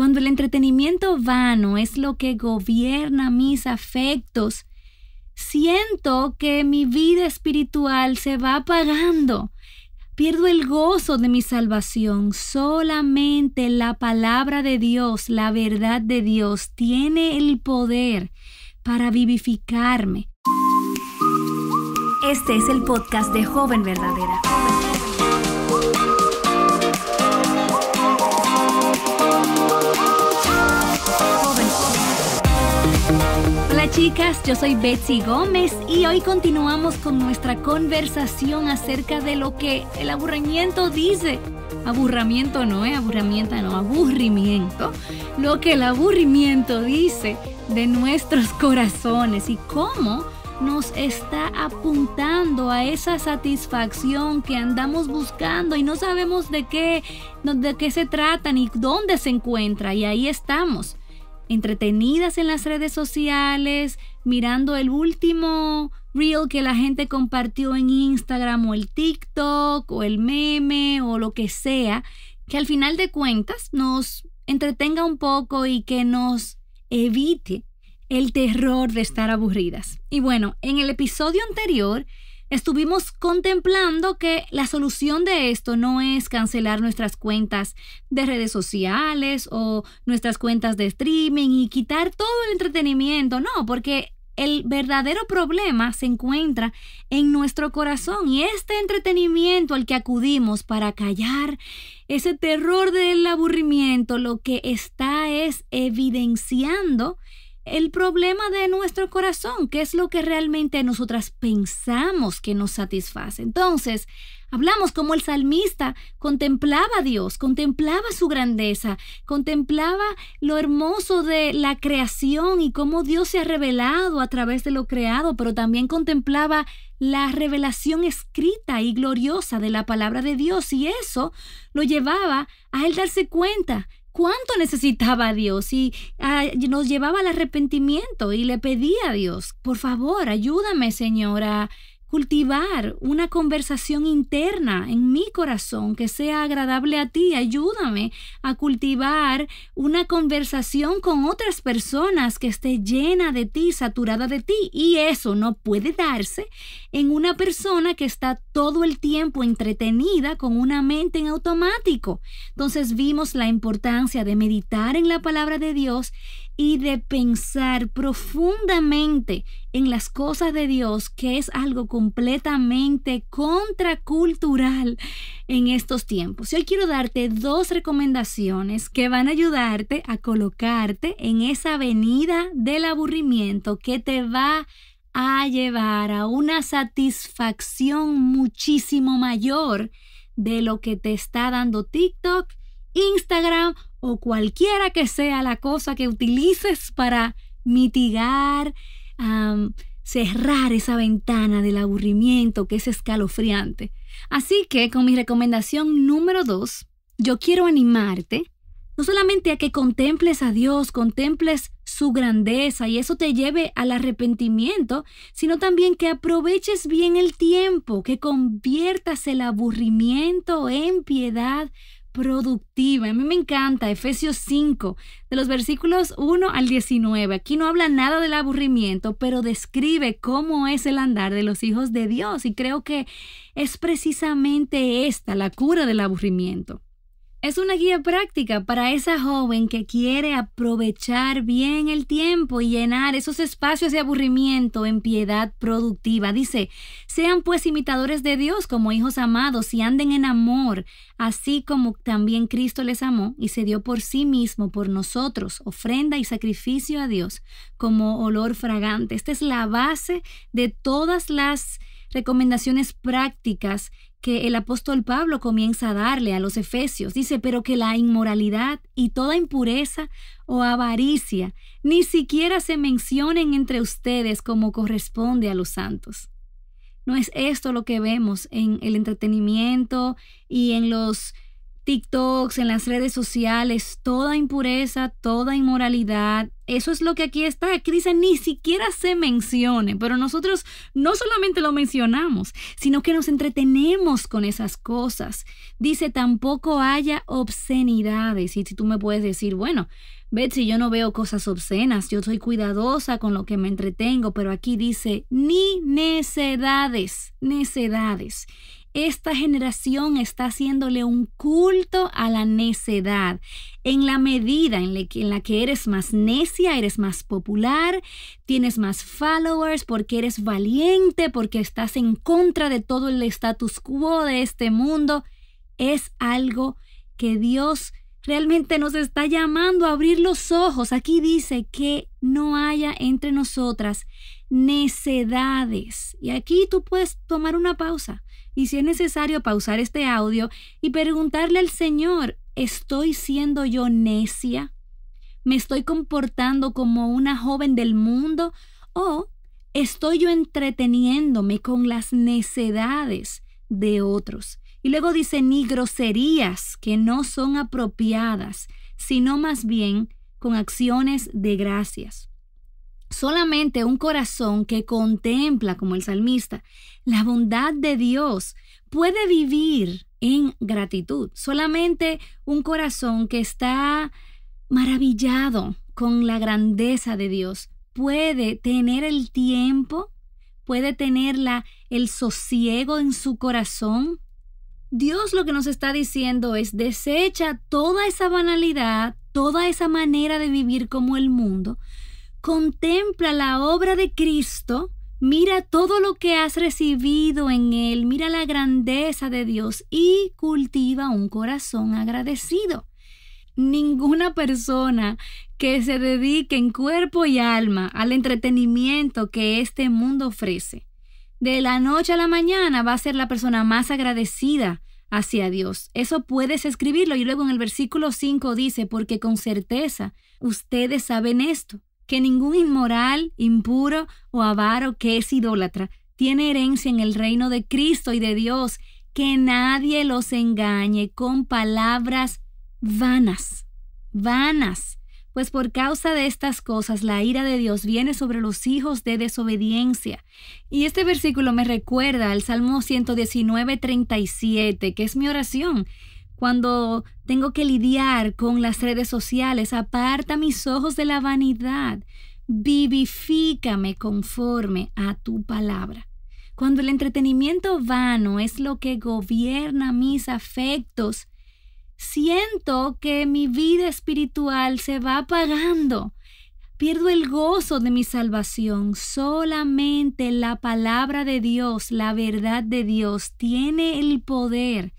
Cuando el entretenimiento vano es lo que gobierna mis afectos, siento que mi vida espiritual se va apagando. Pierdo el gozo de mi salvación. Solamente la palabra de Dios, la verdad de Dios, tiene el poder para vivificarme. Este es el podcast de Joven Verdadera. Hola chicas, yo soy Betsy Gómez y hoy continuamos con nuestra conversación acerca de lo que el aburrimiento dice. Aburramiento no es eh, aburrimiento, no, aburrimiento. Lo que el aburrimiento dice de nuestros corazones y cómo nos está apuntando a esa satisfacción que andamos buscando y no sabemos de qué, de qué se trata ni dónde se encuentra y ahí estamos entretenidas en las redes sociales, mirando el último reel que la gente compartió en Instagram o el TikTok o el meme o lo que sea, que al final de cuentas nos entretenga un poco y que nos evite el terror de estar aburridas. Y bueno, en el episodio anterior estuvimos contemplando que la solución de esto no es cancelar nuestras cuentas de redes sociales o nuestras cuentas de streaming y quitar todo el entretenimiento, no, porque el verdadero problema se encuentra en nuestro corazón y este entretenimiento al que acudimos para callar ese terror del aburrimiento lo que está es evidenciando el problema de nuestro corazón, que es lo que realmente nosotras pensamos que nos satisface. Entonces, hablamos como el salmista contemplaba a Dios, contemplaba su grandeza, contemplaba lo hermoso de la creación y cómo Dios se ha revelado a través de lo creado, pero también contemplaba la revelación escrita y gloriosa de la palabra de Dios y eso lo llevaba a él darse cuenta cuánto necesitaba Dios ah, y nos llevaba al arrepentimiento y le pedía a Dios, por favor, ayúdame, Señor, a cultivar una conversación interna en mi corazón que sea agradable a ti. Ayúdame a cultivar una conversación con otras personas que esté llena de ti, saturada de ti. Y eso no puede darse en una persona que está todo el tiempo entretenida con una mente en automático. Entonces vimos la importancia de meditar en la palabra de Dios y de pensar profundamente en las cosas de Dios, que es algo completamente contracultural en estos tiempos. Y hoy quiero darte dos recomendaciones que van a ayudarte a colocarte en esa avenida del aburrimiento que te va a llevar a una satisfacción muchísimo mayor de lo que te está dando TikTok, Instagram o cualquiera que sea la cosa que utilices para mitigar, cerrar esa ventana del aburrimiento que es escalofriante. Así que con mi recomendación número dos, yo quiero animarte no solamente a que contemples a Dios, contemples su grandeza y eso te lleve al arrepentimiento, sino también que aproveches bien el tiempo, que conviertas el aburrimiento en piedad productiva. A mí me encanta Efesios 5, de los versículos 1 al 19. Aquí no habla nada del aburrimiento, pero describe cómo es el andar de los hijos de Dios y creo que es precisamente esta la cura del aburrimiento. Es una guía práctica para esa joven que quiere aprovechar bien el tiempo y llenar esos espacios de aburrimiento en piedad productiva. Dice, sean pues imitadores de Dios como hijos amados y anden en amor, así como también Cristo les amó y se dio por sí mismo, por nosotros, ofrenda y sacrificio a Dios como olor fragante. Esta es la base de todas las recomendaciones prácticas que el apóstol Pablo comienza a darle a los efesios. Dice, pero que la inmoralidad y toda impureza o avaricia ni siquiera se mencionen entre ustedes como corresponde a los santos. No es esto lo que vemos en el entretenimiento y en los TikToks, en las redes sociales, toda impureza, toda inmoralidad eso es lo que aquí está. Aquí dice, ni siquiera se mencione, pero nosotros no solamente lo mencionamos, sino que nos entretenemos con esas cosas. Dice, tampoco haya obscenidades. Y si tú me puedes decir, bueno, Betsy, yo no veo cosas obscenas, yo soy cuidadosa con lo que me entretengo, pero aquí dice, ni necedades, necedades. Esta generación está haciéndole un culto a la necedad. En la medida en la, que, eres más necia, eres más popular, tienes más followers porque eres valiente, porque estás en contra de todo el status quo de este mundo, es algo que Dios realmente nos está llamando a abrir los ojos. Aquí dice que no haya entre nosotras necedades. Y aquí tú puedes tomar una pausa. Y si es necesario pausar este audio y preguntarle al Señor, ¿estoy siendo yo necia? ¿Me estoy comportando como una joven del mundo? ¿O estoy yo entreteniéndome con las necedades de otros? Y luego dice, ni groserías que no son apropiadas, sino más bien con acciones de gracias. Solamente un corazón que contempla, como el salmista, la bondad de Dios puede vivir en gratitud. Solamente un corazón que está maravillado con la grandeza de Dios puede tener el tiempo, puede tener el sosiego en su corazón Dios lo que nos está diciendo es desecha toda esa banalidad, toda esa manera de vivir como el mundo, contempla la obra de Cristo, mira todo lo que has recibido en Él, mira la grandeza de Dios y cultiva un corazón agradecido. Ninguna persona que se dedique en cuerpo y alma al entretenimiento que este mundo ofrece de la noche a la mañana va a ser la persona más agradecida hacia Dios. Eso puedes escribirlo y luego en el versículo 5 dice, porque con certeza ustedes saben esto, que ningún inmoral, impuro o avaro que es idólatra tiene herencia en el reino de Cristo y de Dios, que nadie los engañe con palabras vanas, vanas. Pues por causa de estas cosas la ira de Dios viene sobre los hijos de desobediencia. Y este versículo me recuerda al Salmo 119, 37, que es mi oración. Cuando tengo que lidiar con las redes sociales, aparta mis ojos de la vanidad, vivifícame conforme a tu palabra. Cuando el entretenimiento vano es lo que gobierna mis afectos, siento que mi vida espiritual se va apagando. Pierdo el gozo de mi salvación. Solamente la palabra de Dios, la verdad de Dios, tiene el poder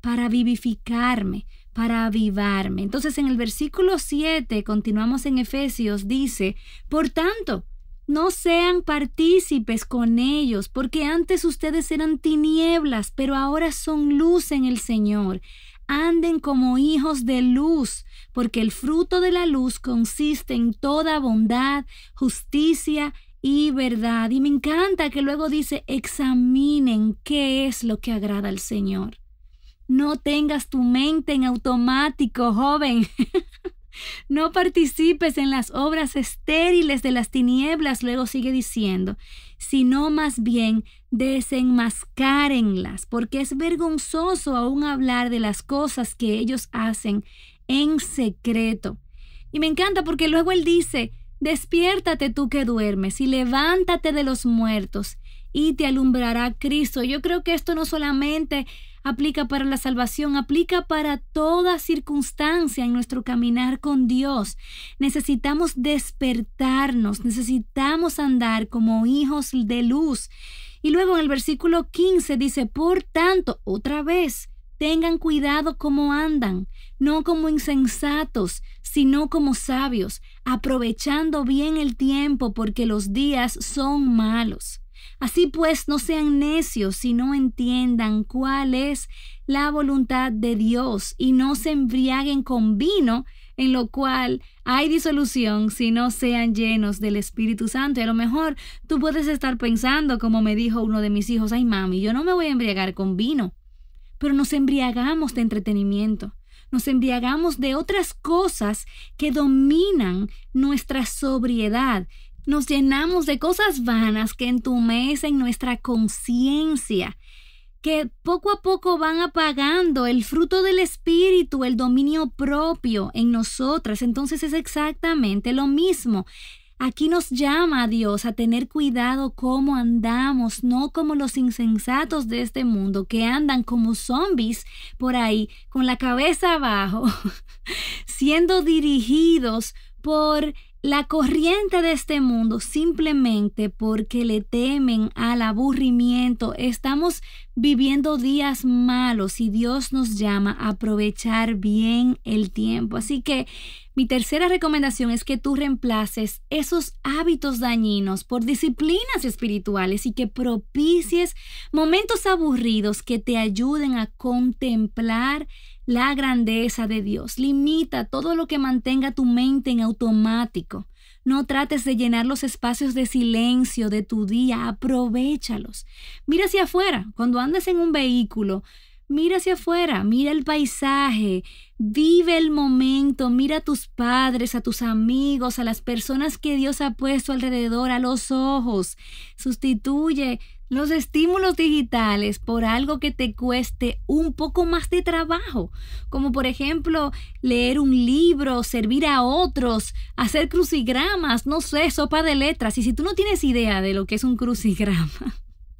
para vivificarme, para avivarme. Entonces en el versículo 7, continuamos en Efesios, dice, por tanto, no sean partícipes con ellos, porque antes ustedes eran tinieblas, pero ahora son luz en el Señor anden como hijos de luz, porque el fruto de la luz consiste en toda bondad, justicia y verdad. Y me encanta que luego dice, examinen qué es lo que agrada al Señor. No tengas tu mente en automático, joven. No participes en las obras estériles de las tinieblas, luego sigue diciendo, sino más bien desenmascárenlas, porque es vergonzoso aún hablar de las cosas que ellos hacen en secreto. Y me encanta porque luego él dice, despiértate tú que duermes y levántate de los muertos y te alumbrará Cristo. Yo creo que esto no solamente aplica para la salvación, aplica para toda circunstancia en nuestro caminar con Dios. Necesitamos despertarnos, necesitamos andar como hijos de luz. Y luego en el versículo 15 dice, por tanto, otra vez, tengan cuidado como andan, no como insensatos, sino como sabios, aprovechando bien el tiempo porque los días son malos. Así pues, no sean necios, si no entiendan cuál es la voluntad de Dios y no se embriaguen con vino, en lo cual hay disolución, si no sean llenos del Espíritu Santo. Y a lo mejor tú puedes estar pensando, como me dijo uno de mis hijos, ay mami, yo no me voy a embriagar con vino, pero nos embriagamos de entretenimiento nos embriagamos de otras cosas que dominan nuestra sobriedad nos llenamos de cosas vanas que entumecen nuestra conciencia, que poco a poco van apagando el fruto del espíritu, el dominio propio en nosotras. Entonces es exactamente lo mismo. Aquí nos llama a Dios a tener cuidado cómo andamos, no como los insensatos de este mundo que andan como zombies por ahí, con la cabeza abajo, siendo dirigidos por la corriente de este mundo simplemente porque le temen al aburrimiento. Estamos viviendo días malos y Dios nos llama a aprovechar bien el tiempo. Así que mi tercera recomendación es que tú reemplaces esos hábitos dañinos por disciplinas espirituales y que propicies momentos aburridos que te ayuden a contemplar la grandeza de Dios. Limita todo lo que mantenga tu mente en automático. No trates de llenar los espacios de silencio de tu día, aprovechalos. Mira hacia afuera, cuando andes en un vehículo, mira hacia afuera, mira el paisaje, vive el momento, mira a tus padres, a tus amigos, a las personas que Dios ha puesto alrededor, a los ojos. Sustituye los estímulos digitales por algo que te cueste un poco más de trabajo, como por ejemplo leer un libro, servir a otros, hacer crucigramas, no sé, sopa de letras. Y si tú no tienes idea de lo que es un crucigrama,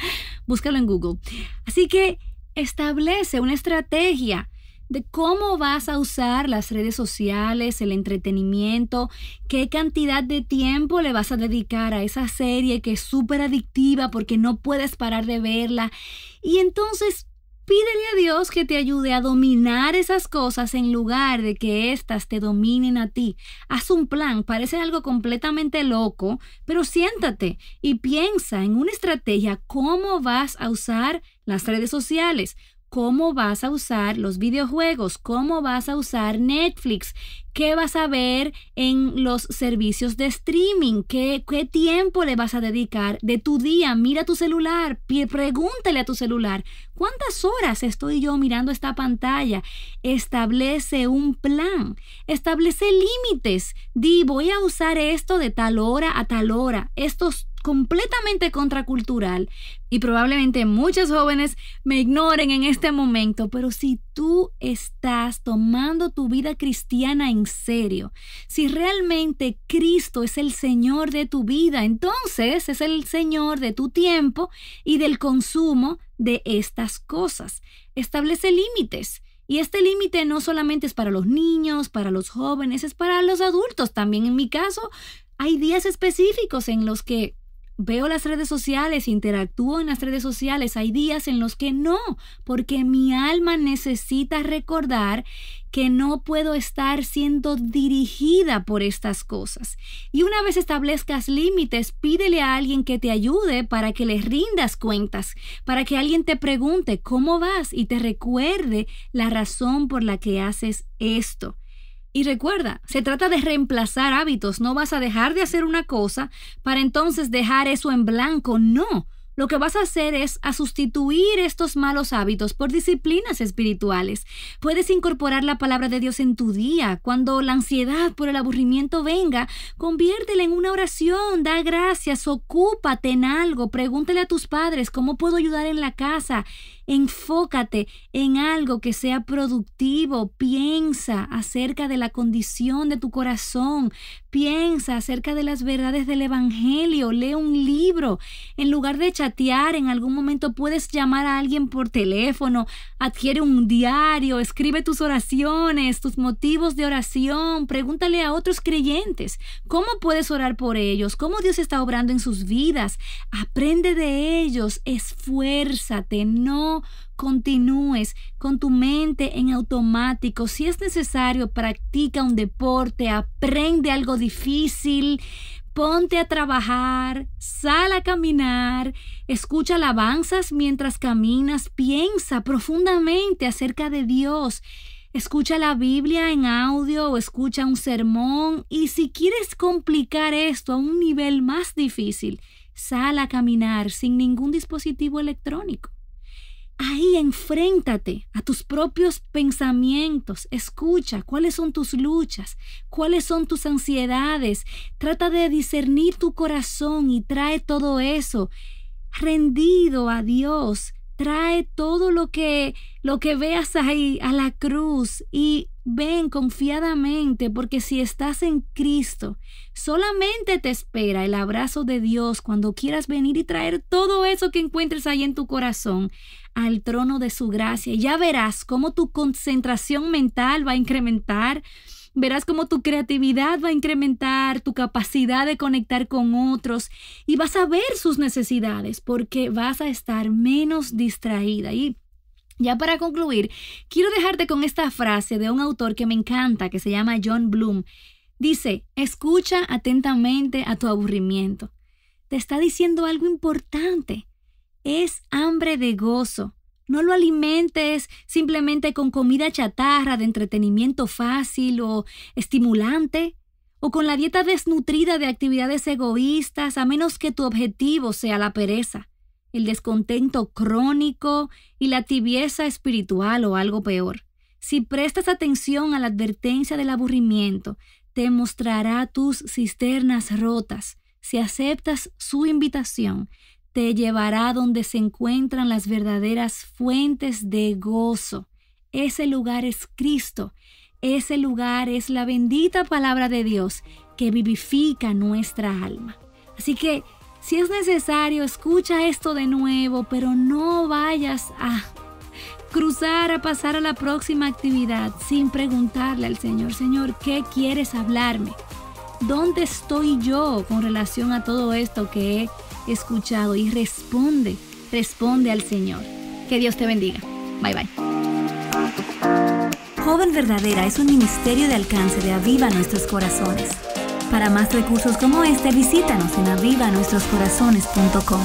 búscalo en Google. Así que establece una estrategia de cómo vas a usar las redes sociales, el entretenimiento, qué cantidad de tiempo le vas a dedicar a esa serie que es súper adictiva porque no puedes parar de verla. Y entonces pídele a Dios que te ayude a dominar esas cosas en lugar de que éstas te dominen a ti. Haz un plan, parece algo completamente loco, pero siéntate y piensa en una estrategia cómo vas a usar las redes sociales, cómo vas a usar los videojuegos, cómo vas a usar Netflix, qué vas a ver en los servicios de streaming, qué, qué tiempo le vas a dedicar de tu día. Mira tu celular, pregúntale a tu celular, ¿cuántas horas estoy yo mirando esta pantalla? Establece un plan, establece límites. Di, voy a usar esto de tal hora a tal hora, estos completamente contracultural y probablemente muchos jóvenes me ignoren en este momento, pero si tú estás tomando tu vida cristiana en serio, si realmente Cristo es el Señor de tu vida, entonces es el Señor de tu tiempo y del consumo de estas cosas. Establece límites. Y este límite no solamente es para los niños, para los jóvenes, es para los adultos. También en mi caso, hay días específicos en los que veo las redes sociales, interactúo en las redes sociales, hay días en los que no, porque mi alma necesita recordar que no puedo estar siendo dirigida por estas cosas. Y una vez establezcas límites, pídele a alguien que te ayude para que le rindas cuentas, para que alguien te pregunte cómo vas y te recuerde la razón por la que haces esto. Y recuerda, se trata de reemplazar hábitos, no vas a dejar de hacer una cosa para entonces dejar eso en blanco, no. Lo que vas a hacer es a sustituir estos malos hábitos por disciplinas espirituales. Puedes incorporar la palabra de Dios en tu día. Cuando la ansiedad por el aburrimiento venga, conviértela en una oración, da gracias, ocúpate en algo, pregúntale a tus padres cómo puedo ayudar en la casa Enfócate en algo que sea productivo. Piensa acerca de la condición de tu corazón. Piensa acerca de las verdades del Evangelio. Lee un libro. En lugar de chatear, en algún momento puedes llamar a alguien por teléfono. Adquiere un diario. Escribe tus oraciones, tus motivos de oración. Pregúntale a otros creyentes cómo puedes orar por ellos. Cómo Dios está obrando en sus vidas. Aprende de ellos. Esfuérzate. No continúes con tu mente en automático. Si es necesario, practica un deporte, aprende algo difícil, ponte a trabajar, sal a caminar, escucha alabanzas mientras caminas, piensa profundamente acerca de Dios. Escucha la Biblia en audio o escucha un sermón y si quieres complicar esto a un nivel más difícil, sal a caminar sin ningún dispositivo electrónico. Ahí enfréntate a tus propios pensamientos, escucha cuáles son tus luchas, cuáles son tus ansiedades, trata de discernir tu corazón y trae todo eso rendido a Dios, trae todo lo que lo que veas ahí a la cruz y Ven confiadamente porque si estás en Cristo, solamente te espera el abrazo de Dios cuando quieras venir y traer todo eso que encuentres ahí en tu corazón al trono de su gracia. Ya verás cómo tu concentración mental va a incrementar, verás cómo tu creatividad va a incrementar, tu capacidad de conectar con otros y vas a ver sus necesidades porque vas a estar menos distraída. Y ya para concluir, quiero dejarte con esta frase de un autor que me encanta, que se llama John Bloom. Dice, escucha atentamente a tu aburrimiento. Te está diciendo algo importante. Es hambre de gozo. No lo alimentes simplemente con comida chatarra de entretenimiento fácil o estimulante, o con la dieta desnutrida de actividades egoístas, a menos que tu objetivo sea la pereza el descontento crónico y la tibieza espiritual o algo peor. Si prestas atención a la advertencia del aburrimiento, te mostrará tus cisternas rotas. Si aceptas su invitación, te llevará donde se encuentran las verdaderas fuentes de gozo. Ese lugar es Cristo. Ese lugar es la bendita palabra de Dios que vivifica nuestra alma. Así que si es necesario, escucha esto de nuevo, pero no vayas a cruzar a pasar a la próxima actividad sin preguntarle al Señor, Señor, ¿qué quieres hablarme? ¿Dónde estoy yo con relación a todo esto que he escuchado? Y responde, responde al Señor. Que Dios te bendiga. Bye bye. Joven Verdadera es un ministerio de alcance de Aviva Nuestros Corazones. Para más recursos como este, visítanos en arribanuestroscorazones.com.